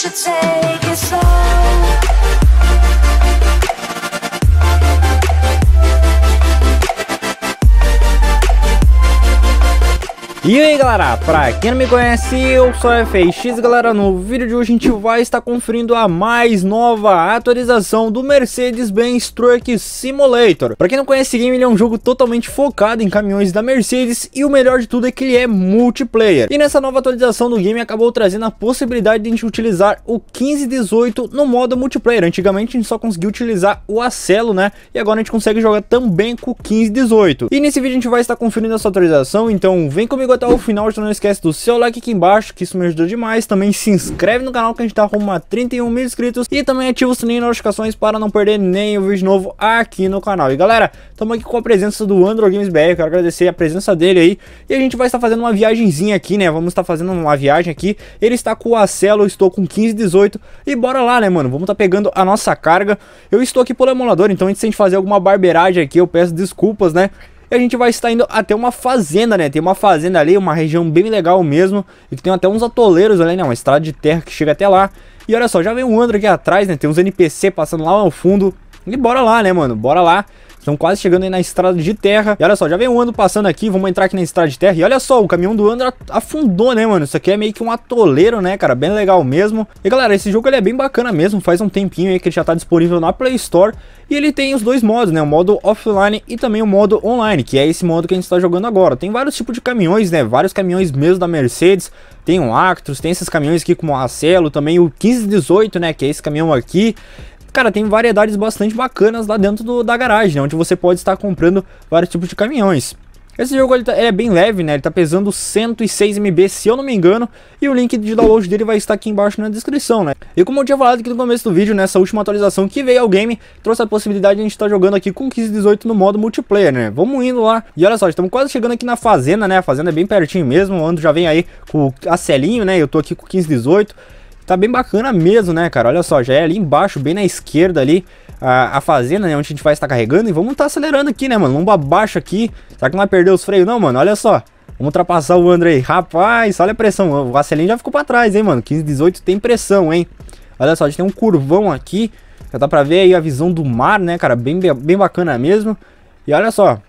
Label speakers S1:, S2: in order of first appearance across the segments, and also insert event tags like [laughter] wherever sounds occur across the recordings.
S1: should take it slow E aí galera, pra quem não me conhece, eu sou o FX galera, no vídeo de hoje a gente vai estar conferindo a mais nova atualização do Mercedes-Benz Truck Simulator. Pra quem não conhece esse game, ele é um jogo totalmente focado em caminhões da Mercedes e o melhor de tudo é que ele é multiplayer. E nessa nova atualização do game acabou trazendo a possibilidade de a gente utilizar o 1518 no modo multiplayer. Antigamente a gente só conseguia utilizar o acelo, né? E agora a gente consegue jogar também com o 1518. E nesse vídeo a gente vai estar conferindo essa atualização, então vem comigo até o final, já então não esquece do seu like aqui embaixo, que isso me ajudou demais. Também se inscreve no canal que a gente tá rumo a 31 mil inscritos. E também ativa o sininho de notificações para não perder nenhum vídeo novo aqui no canal. E galera, estamos aqui com a presença do Andro Games BR, quero agradecer a presença dele aí. E a gente vai estar fazendo uma viagemzinha aqui, né? Vamos estar fazendo uma viagem aqui. Ele está com o Acelo, estou com 15, 18. E bora lá, né, mano? Vamos estar tá pegando a nossa carga. Eu estou aqui pelo emulador, então antes de a gente fazer alguma barbeiragem aqui, eu peço desculpas, né? E a gente vai estar indo até uma fazenda, né? Tem uma fazenda ali, uma região bem legal mesmo. E que tem até uns atoleiros ali, né? Uma estrada de terra que chega até lá. E olha só, já vem um Andro aqui atrás, né? Tem uns NPC passando lá ao fundo. E bora lá, né, mano? Bora lá. Estão quase chegando aí na estrada de terra. E olha só, já vem um ano passando aqui, vamos entrar aqui na estrada de terra. E olha só, o caminhão do Andro afundou, né, mano? Isso aqui é meio que um atoleiro, né, cara? Bem legal mesmo. E galera, esse jogo ele é bem bacana mesmo, faz um tempinho aí que ele já tá disponível na Play Store. E ele tem os dois modos, né? O modo offline e também o modo online, que é esse modo que a gente está jogando agora. Tem vários tipos de caminhões, né? Vários caminhões mesmo da Mercedes. Tem um Actros, tem esses caminhões aqui como o Acelo, também o 1518, né? Que é esse caminhão aqui cara, tem variedades bastante bacanas lá dentro do, da garagem, né? onde você pode estar comprando vários tipos de caminhões. Esse jogo ele, tá, ele é bem leve, né? Ele tá pesando 106 MB, se eu não me engano, e o link de download dele vai estar aqui embaixo na descrição, né? E como eu tinha falado aqui no começo do vídeo, nessa última atualização que veio ao game, trouxe a possibilidade de a gente estar tá jogando aqui com 1518 no modo multiplayer, né? Vamos indo lá. E olha só, estamos quase chegando aqui na fazenda, né? A fazenda é bem pertinho mesmo, o Ando já vem aí com o acelinho, né? Eu tô aqui com 1518. Tá bem bacana mesmo, né, cara? Olha só, já é ali embaixo, bem na esquerda ali, a, a fazenda, né, onde a gente vai estar carregando. E vamos estar tá acelerando aqui, né, mano? Vamos abaixo aqui. Será que não vai perder os freios? Não, mano, olha só. Vamos ultrapassar o André aí. Rapaz, olha a pressão. O Vaseline já ficou pra trás, hein, mano? 15, 18 tem pressão, hein? Olha só, a gente tem um curvão aqui. Já dá pra ver aí a visão do mar, né, cara? Bem, bem bacana mesmo. E olha só.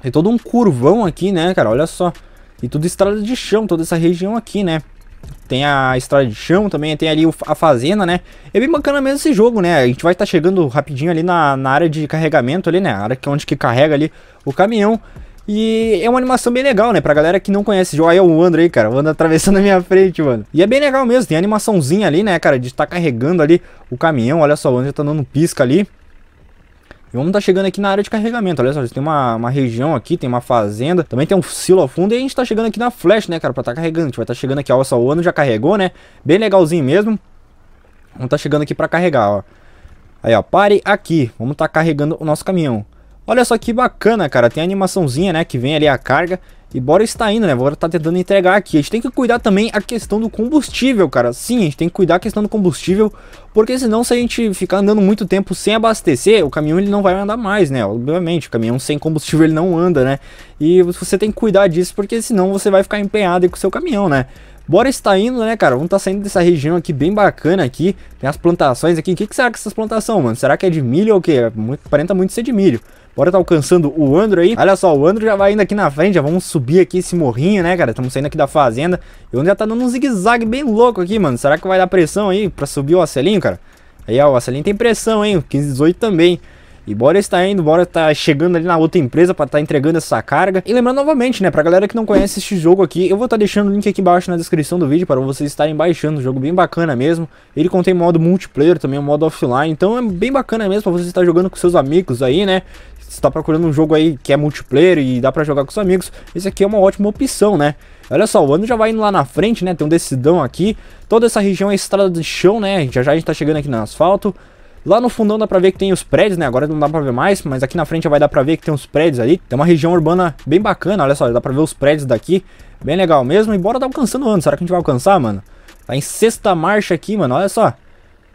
S1: Tem todo um curvão aqui, né, cara? Olha só. E tudo estrada de chão, toda essa região aqui, né? tem a estrada de chão também, tem ali a fazenda, né? É bem bacana mesmo esse jogo, né? A gente vai estar tá chegando rapidinho ali na, na área de carregamento ali, né? A área que, é onde que carrega ali o caminhão. E é uma animação bem legal, né? Pra galera que não conhece, olha é o André aí, cara. O André atravessando a minha frente, mano. E é bem legal mesmo, tem animaçãozinha ali, né, cara? De estar tá carregando ali o caminhão. Olha só, o André tá dando pisca ali. E vamos estar tá chegando aqui na área de carregamento. Olha só, tem uma, uma região aqui, tem uma fazenda. Também tem um silo ao fundo. E a gente está chegando aqui na flash, né, cara? Pra estar tá carregando. A gente vai estar tá chegando aqui. Ó, só o ano já carregou, né? Bem legalzinho mesmo. Vamos estar tá chegando aqui pra carregar, ó. Aí, ó. Pare aqui. Vamos estar tá carregando o nosso caminhão. Olha só que bacana, cara. Tem a animaçãozinha, né? Que vem ali a carga. E bora está indo, né? Bora tá tentando entregar aqui. A gente tem que cuidar também a questão do combustível, cara. Sim, a gente tem que cuidar a questão do combustível, porque senão se a gente ficar andando muito tempo sem abastecer, o caminhão ele não vai andar mais, né? Obviamente, o caminhão sem combustível ele não anda, né? E você tem que cuidar disso, porque senão você vai ficar empenhado com o seu caminhão, né? Bora está indo, né, cara? Vamos estar tá saindo dessa região aqui bem bacana aqui. Tem as plantações aqui. O que, que será que essas plantações, mano? Será que é de milho ou o quê? É muito, aparenta muito ser de milho. Bora tá alcançando o Andro aí. Olha só, o Andro já vai indo aqui na frente. Já vamos subir aqui esse morrinho, né, cara? Estamos saindo aqui da fazenda. E o Andro já tá dando um zigue-zague bem louco aqui, mano. Será que vai dar pressão aí pra subir o acelinho, cara? Aí, ó, o acelinho tem pressão, hein? O 15, 18 também. E bora estar indo, bora estar tá chegando ali na outra empresa para estar tá entregando essa carga. E lembrando novamente, né, pra galera que não conhece este jogo aqui, eu vou estar tá deixando o link aqui embaixo na descrição do vídeo para vocês estarem baixando, um jogo bem bacana mesmo. Ele contém modo multiplayer também, modo offline, então é bem bacana mesmo para você estar jogando com seus amigos aí, né? Se está procurando um jogo aí que é multiplayer e dá para jogar com os amigos, esse aqui é uma ótima opção, né? Olha só, o ano já vai indo lá na frente, né? Tem um decidão aqui. Toda essa região é estrada de chão, né? Já já a gente tá chegando aqui no asfalto. Lá no fundão dá pra ver que tem os prédios, né? Agora não dá pra ver mais, mas aqui na frente vai dar pra ver que tem uns prédios ali. Tem uma região urbana bem bacana, olha só, dá pra ver os prédios daqui. Bem legal mesmo, e bora tá alcançando o ano. Será que a gente vai alcançar, mano? Tá em sexta marcha aqui, mano, olha só.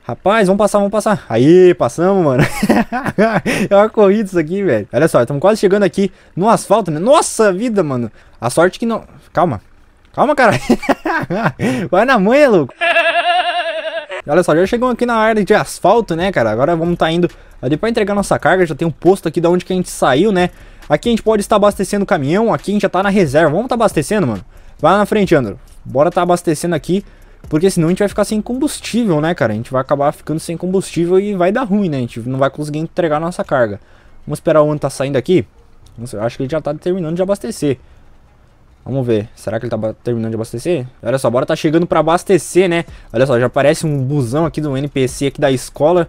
S1: Rapaz, vamos passar, vamos passar. Aí, passamos, mano. [laughs] é uma corrida isso aqui, velho. Olha só, estamos quase chegando aqui no asfalto, né? Nossa vida, mano. A sorte que não... Calma. Calma, cara. [laughs] vai na manha, louco. Olha só, já chegamos aqui na área de asfalto, né, cara? Agora vamos estar tá indo ali para entregar nossa carga. Já tem um posto aqui da onde que a gente saiu, né? Aqui a gente pode estar abastecendo o caminhão. Aqui a gente já tá na reserva. Vamos estar tá abastecendo, mano? Vai lá na frente, Andro. Bora estar tá abastecendo aqui. Porque senão a gente vai ficar sem combustível, né, cara? A gente vai acabar ficando sem combustível e vai dar ruim, né? A gente não vai conseguir entregar nossa carga. Vamos esperar o Andro tá saindo aqui. Nossa, eu acho que ele já tá terminando de abastecer. Vamos ver, será que ele tá terminando de abastecer? Olha só, bora tá chegando pra abastecer, né? Olha só, já aparece um busão aqui do NPC aqui da escola.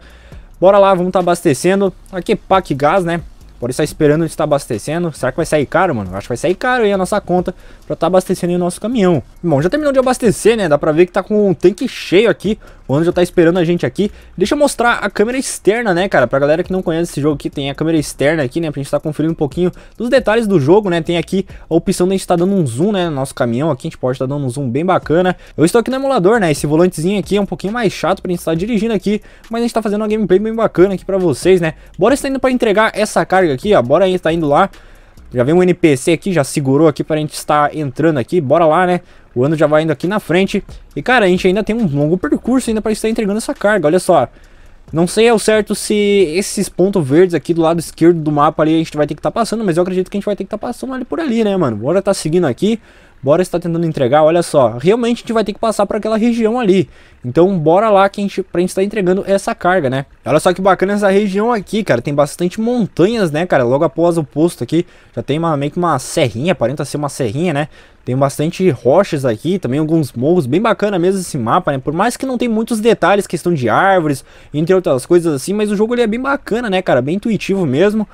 S1: Bora lá, vamos tá abastecendo. Aqui é pack gás, né? Pode estar esperando estar abastecendo. Será que vai sair caro, mano? Acho que vai sair caro aí a nossa conta pra estar tá abastecendo o nosso caminhão. Bom, já terminou de abastecer, né? Dá pra ver que tá com um tanque cheio aqui. O Ano já tá esperando a gente aqui. Deixa eu mostrar a câmera externa, né, cara? Pra galera que não conhece esse jogo aqui, tem a câmera externa aqui, né? Pra gente tá conferindo um pouquinho dos detalhes do jogo, né? Tem aqui a opção de a gente tá dando um zoom, né? No nosso caminhão aqui, a gente pode estar tá dando um zoom bem bacana. Eu estou aqui no emulador, né? Esse volantezinho aqui é um pouquinho mais chato pra gente estar tá dirigindo aqui. Mas a gente tá fazendo uma gameplay bem bacana aqui pra vocês, né? Bora estar indo pra entregar essa carga aqui, ó. Bora aí, tá indo lá. Já vem um NPC aqui, já segurou aqui pra gente estar entrando aqui. Bora lá, né? O ano já vai indo aqui na frente. E, cara, a gente ainda tem um longo percurso ainda pra estar entregando essa carga. Olha só. Não sei ao certo se esses pontos verdes aqui do lado esquerdo do mapa ali a gente vai ter que estar tá passando. Mas eu acredito que a gente vai ter que estar tá passando ali por ali, né, mano? Bora tá seguindo aqui. Bora está tentando entregar, olha só, realmente a gente vai ter que passar para aquela região ali. Então bora lá que a gente, pra gente estar tá entregando essa carga, né? Olha só que bacana essa região aqui, cara, tem bastante montanhas, né, cara? Logo após o posto aqui, já tem uma, meio que uma serrinha, aparenta ser uma serrinha, né? Tem bastante rochas aqui, também alguns morros, bem bacana mesmo esse mapa, né? Por mais que não tem muitos detalhes, questão de árvores, entre outras coisas assim, mas o jogo ele é bem bacana, né, cara? Bem intuitivo mesmo.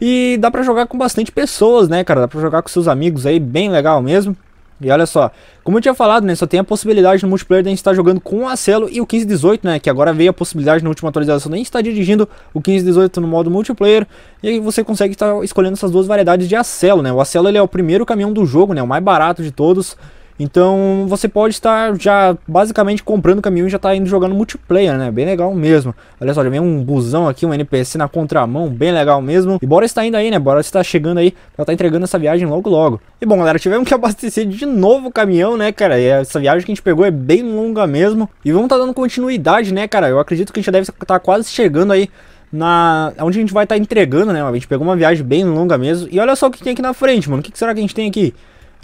S1: E dá para jogar com bastante pessoas, né, cara? Dá pra jogar com seus amigos aí, bem legal mesmo. E olha só, como eu tinha falado, né, só tem a possibilidade no multiplayer de a gente estar jogando com o Acelo e o 1518, né, que agora veio a possibilidade na última atualização a gente estar dirigindo o 1518 no modo multiplayer, e aí você consegue estar escolhendo essas duas variedades de Acelo, né, o Acelo ele é o primeiro caminhão do jogo, né, o mais barato de todos, então você pode estar já basicamente comprando o caminhão e já tá indo jogando multiplayer, né? Bem legal mesmo. Olha só, já vem um busão aqui, um NPC na contramão, bem legal mesmo. E bora estar indo aí, né? Bora estar chegando aí pra estar tá entregando essa viagem logo logo. E bom, galera, tivemos que [laughs] abastecer de novo o caminhão, né, cara? E essa viagem que a gente pegou é bem longa mesmo. E vamos estar tá dando continuidade, né, cara? Eu acredito que a gente já deve estar tá quase chegando aí na onde a gente vai estar tá entregando, né? A gente pegou uma viagem bem longa mesmo. E olha só o que tem aqui na frente, mano. O que será que a gente tem aqui?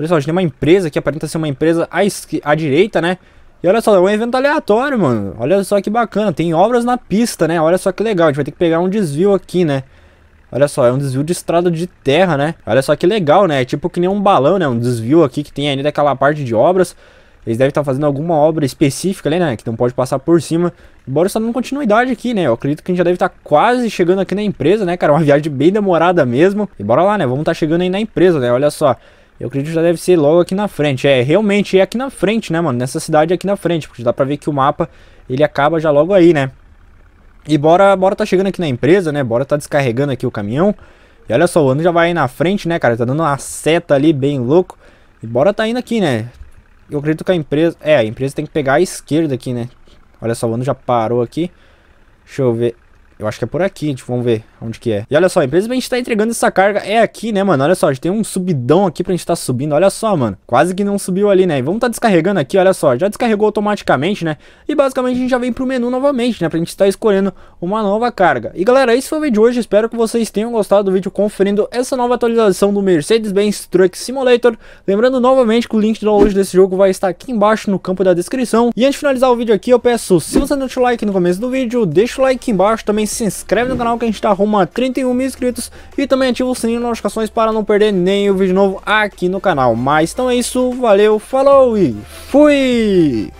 S1: Olha só, a gente tem uma empresa que aparenta ser uma empresa à, à direita, né? E olha só, é um evento aleatório, mano. Olha só que bacana, tem obras na pista, né? Olha só que legal, a gente vai ter que pegar um desvio aqui, né? Olha só, é um desvio de estrada de terra, né? Olha só que legal, né? É tipo que nem um balão, né? Um desvio aqui que tem ainda daquela parte de obras. Eles devem estar fazendo alguma obra específica ali, né? Que não pode passar por cima. Embora está dando continuidade aqui, né? Eu acredito que a gente já deve estar quase chegando aqui na empresa, né, cara? Uma [laughs] viagem bem demorada mesmo. E bora lá, né? Vamos estar chegando aí na empresa, né? Olha só. Eu acredito que já deve ser logo aqui na frente. É, realmente é aqui na frente, né, mano? Nessa cidade aqui na frente, porque dá pra ver que o mapa, ele acaba já logo aí, né? E bora, bora tá chegando aqui na empresa, né? Bora tá descarregando aqui o caminhão. E olha só, o ano já vai aí na frente, né, cara? Tá dando uma seta ali, bem louco. E bora tá indo aqui, né? Eu acredito que a empresa... É, a empresa tem que pegar a esquerda aqui, né? Olha só, o ano já parou aqui. Deixa eu ver. Eu acho que é por aqui, gente. vamos ver onde que é. E olha só, a que a gente tá entregando essa carga. É aqui, né, mano? Olha só, a gente tem um subidão aqui pra gente tá subindo. Olha só, mano. Quase que não subiu ali, né? E vamos tá descarregando aqui, olha só. Já descarregou automaticamente, né? E basicamente a gente já vem pro menu novamente, né? Pra gente estar tá escolhendo uma nova carga. E galera, esse é foi o vídeo de hoje. Espero que vocês tenham gostado do vídeo conferindo essa nova atualização do Mercedes-Benz Truck Simulator. Lembrando novamente que o link de download desse jogo vai estar aqui embaixo no campo da descrição. E antes de finalizar o vídeo aqui, eu peço, se você não deixa o like no começo do vídeo, deixa o like aqui embaixo também se inscreve no canal que a gente tá rumo a 31 mil inscritos e também ativa o sininho de notificações para não perder nenhum vídeo novo aqui no canal. Mas então é isso, valeu, falou e fui!